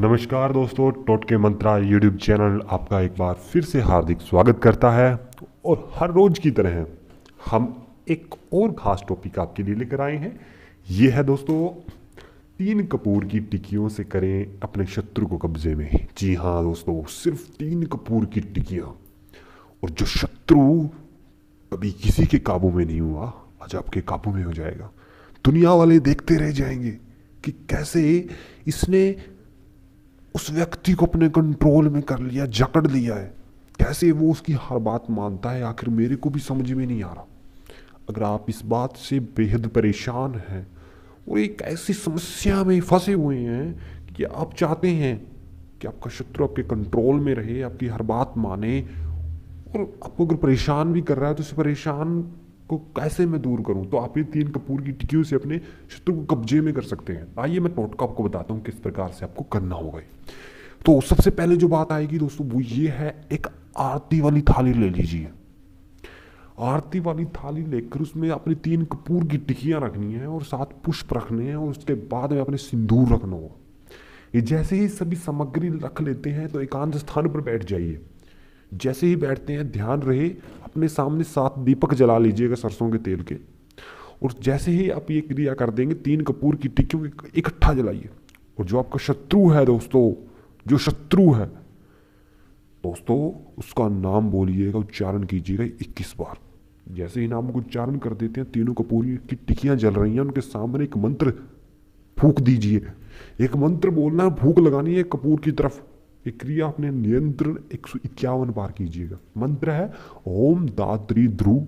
नमस्कार दोस्तों टोटके मंत्रा YouTube channel आपका एक बार फिर से हार्दिक स्वागत करता है और हर रोज़ की तरह हम एक और ख़ास टॉपिक आपके लिए लेकर आए हैं ये है दोस्तों तीन कपूर की टिकियों से करें अपने शत्रु को कब्जे में जी हाँ दोस्तों सिर्फ तीन कपूर की टिकियाँ और जो शत्रु अभी किसी के काबू में नहीं हुआ आज आपके काबू में हो जाएगा दुनिया वाले देखते रह जाएंगे कि कैसे इसने उस व्यक्ति को अपने कंट्रोल में कर लिया जकड़ लिया है कैसे वो उसकी हर बात मानता है आखिर मेरे को भी समझ में नहीं आ रहा अगर आप इस बात से बेहद परेशान हैं और एक ऐसी समस्या में फंसे हुए हैं कि आप चाहते हैं कि आपका शत्रु आपके कंट्रोल में रहे आपकी हर बात माने और आपको अगर परेशान भी कर रहा है तो उसे परेशान को कैसे मैं दूर करूं तो आप ये तीन कपूर की टिकियों से अपने शत्रु को कब्जे में कर सकते हैं आइए मैं टोटका आपको बताता हूं किस प्रकार से आपको करना होगा तो सबसे पहले जो बात आएगी दोस्तों वो ये है एक आरती वाली थाली ले लीजिए आरती वाली थाली लेकर उसमें अपने तीन कपूर की टिकियां रखनी है और साथ पुष्प रखने हैं और उसके बाद में अपने सिंदूर रखना होगा ये जैसे ही सभी सामग्री रख लेते हैं तो एकांत स्थान पर बैठ जाइए जैसे ही बैठते हैं ध्यान रहे अपने सामने सात दीपक जला लीजिएगा सरसों के तेल के और जैसे ही आप ये क्रिया कर देंगे तीन कपूर की टिक्कियों इकट्ठा जलाइए और जो आपका शत्रु है दोस्तों जो शत्रु है दोस्तों उसका नाम बोलिएगा उच्चारण कीजिएगा इक्कीस बार जैसे ही नाम को उच्चारण कर देते हैं तीनों कपूर की टिक्कियां जल रही हैं उनके सामने एक मंत्र फूक दीजिए एक मंत्र बोलना है भूख लगानी है कपूर की तरफ ये क्रिया आपने नियंत्रण एक सौ इक्यावन बार कीजिएगा मंत्र है ओम दात्री ध्रुव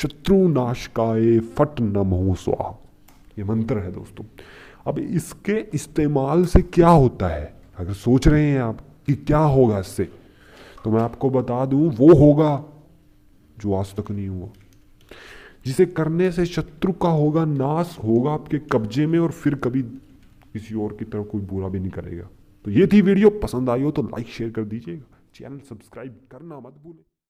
शत्रु नाशकाए फट नमो स्वाहा ये मंत्र है दोस्तों अब इसके इस्तेमाल से क्या होता है अगर सोच रहे हैं आप कि क्या होगा इससे तो मैं आपको बता दूं वो होगा जो आज तक नहीं हुआ जिसे करने से शत्रु का होगा नाश होगा आपके कब्जे में और फिर कभी किसी और की तरफ कोई बुरा भी नहीं करेगा तो ये थी वीडियो पसंद आई हो तो लाइक शेयर कर दीजिएगा चैनल सब्सक्राइब करना मत भूलें